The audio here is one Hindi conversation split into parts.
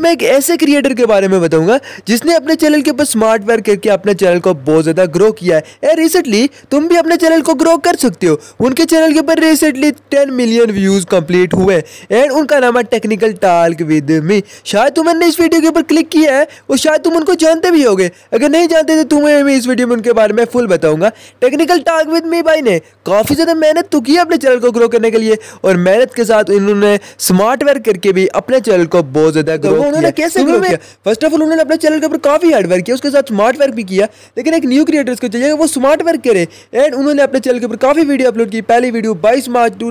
मैं एक ऐसे क्रिएटर के बारे में बताऊंगा जिसने अपने चैनल के ऊपर स्मार्ट वर्क करके अपने चैनल को बहुत ज़्यादा ग्रो किया है एंड रिसेंटली तुम भी अपने चैनल को ग्रो कर सकते हो उनके चैनल के ऊपर recently ten million views complete हुए एंड उनका नाम है टेक्निकल टाल्क विद मी शायद तुमने इस वीडियो के ऊपर क्लिक किया है और शायद तुम उनको जानते भी हो अगर नहीं जानते तो तुम्हें भी इस वीडियो में उनके बारे में फुल बताऊंगा टेक्निकल टाल्क विद मी भाई ने काफ़ी ज़्यादा मेहनत तो की अपने चैनल को ग्रो करने के लिए और मेहनत के साथ इन्होंने स्मार्ट वर्क करके भी अपने चैनल को बहुत ज़्यादा ग्रो उन्होंने कैसे ग्रो किया फर्स्ट ऑफ ऑल उन्होंने अपने चैनल के ऊपर काफ़ी हार्ड वर्क किया उसके साथ स्मार्ट वर्क भी किया लेकिन एक न्यू क्रिएटर को चाहिए वो स्मार्ट वर्क करे एंड उन्होंने अपने चैनल के ऊपर काफ़ी वीडियो अपलोड की पहली वीडियो बाईस मार्च टू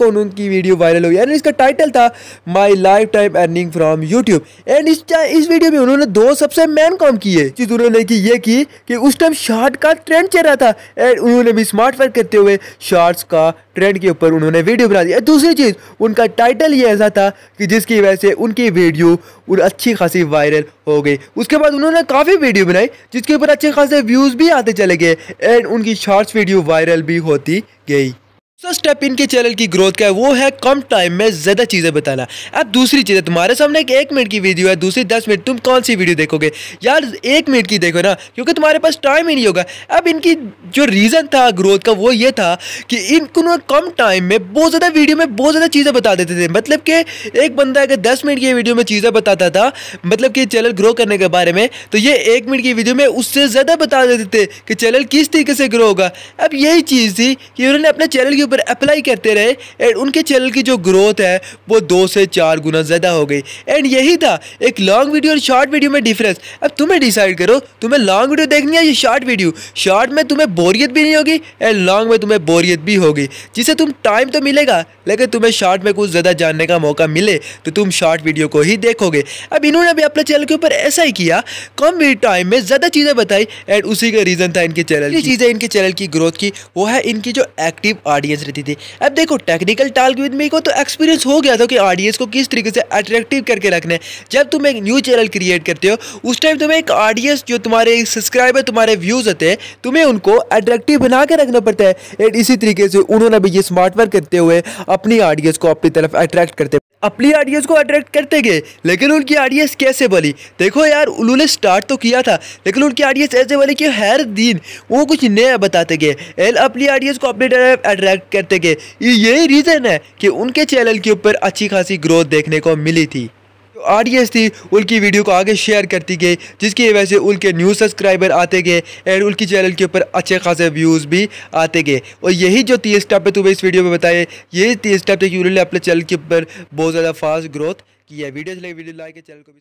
को उनकी वीडियो वायरल हुई एंड इसका टाइटल था my lifetime earning from YouTube and इस इस वीडियो में उन्होंने दो सबसे मेन काम किए चीज़ उन्होंने की ये की कि उस टाइम शार्ट का ट्रेंड चल रहा था एंड उन्होंने भी स्मार्ट वर्क करते हुए शार्ट्स का ट्रेंड के ऊपर उन्होंने वीडियो बना दिया दूसरी चीज़ उनका टाइटल ये ऐसा था कि जिसकी वजह से उनकी वीडियो वीडियो और अच्छी खासी वायरल हो गई उसके बाद उन्होंने काफ़ी वीडियो बनाई जिसके ऊपर अच्छे खासे व्यूज़ भी आते चले गए एंड उनकी शॉर्ट्स वीडियो वायरल भी होती गई फर्स्ट स्टेप इनके चैनल की ग्रोथ का है वो है कम टाइम में ज़्यादा चीज़ें बताना अब दूसरी चीज़ें तुम्हारे सामने एक, एक मिनट की वीडियो है दूसरी दस मिनट तुम कौन सी वीडियो देखोगे यार एक मिनट की देखो ना क्योंकि तुम्हारे पास टाइम ही नहीं होगा अब इनकी जो रीज़न था ग्रोथ का वो ये था कि इनको कम टाइम में बहुत ज़्यादा वीडियो में बहुत ज़्यादा चीज़ें बता देते थे मतलब कि एक बंदा अगर दस मिनट की वीडियो में चीज़ें बताता था मतलब कि चैनल ग्रो करने के बारे में तो ये एक मिनट की वीडियो में उससे ज़्यादा बता देते थे कि चैनल किस तरीके से ग्रो होगा अब यही चीज़ थी कि उन्होंने अपने चैनल के ऊपर अप्लाई करते रहे एंड उनके चैनल की जो ग्रोथ है वो दो से चार गुना ज़्यादा हो गई एंड यही था एक लॉन्ग वीडियो और शॉर्ट वीडियो में डिफरेंस अब तुम्हें डिसाइड करो तुम्हें लॉन्ग वीडियो देखनी है या शॉर्ट वीडियो शॉर्ट में तुम्हें बोरियत भी नहीं होगी एंड लॉन्ग में तुम्हें बोरियत भी होगी जिसे तुम टाइम तो मिलेगा लेकिन तुम्हें शॉर्ट में कुछ ज़्यादा जानने का मौका मिले तो तुम शॉर्ट वीडियो को ही देखोगे अब इन्होंने भी अपने चैनल के ऊपर ऐसा ही किया कम टाइम में ज़्यादा चीज़ें बताई एंड उसी का रीज़न था इनके चैनल की चीज़ें इनके चैनल की ग्रोथ की वो है इनकी जो एक्टिव ऑडियंस ऑडियंस रहती थी अब देखो टेक्निकल टाल्क विद मी को तो एक्सपीरियंस हो गया था कि ऑडियंस को किस तरीके से अट्रैक्टिव करके रखना है जब तुम एक न्यू चैनल क्रिएट करते हो उस टाइम तुम्हें एक ऑडियंस जो तुम्हारे सब्सक्राइबर तुम्हारे व्यूज़ होते हैं तुम्हें उनको अट्रैक्टिव बना के रखना पड़ता है एंड इसी तरीके से उन्होंने भी ये स्मार्ट वर्क करते हुए अपनी ऑडियंस को अपनी तरफ अट्रैक्ट करते अपनी ऑडियंस को अट्रैक्ट करते गए लेकिन उनकी ऑडियंस कैसे बनी देखो यार उन्होंने स्टार्ट तो किया था लेकिन उनकी ऑडियंस ऐसे बनी कि हर दिन वो कुछ नया बताते गए एल अपनी ऑडियंस को अपनी तरफ अट्रैक्ट करते गए यही रीज़न है कि उनके चैनल के ऊपर अच्छी खासी ग्रोथ देखने को मिली थी ऑडियंस थी उनकी वीडियो को आगे शेयर करती गई जिसकी वजह से उनके न्यू सब्सक्राइबर आते गए एंड उनकी चैनल के ऊपर अच्छे खासे व्यूज़ भी आते गए और यही जो तीस स्टेप है तुम्हें इस वीडियो में बताए यही तीस स्टेप थे कि उन्होंने अपने चैनल के ऊपर बहुत ज़्यादा फास्ट ग्रोथ किया video like video like channel को भी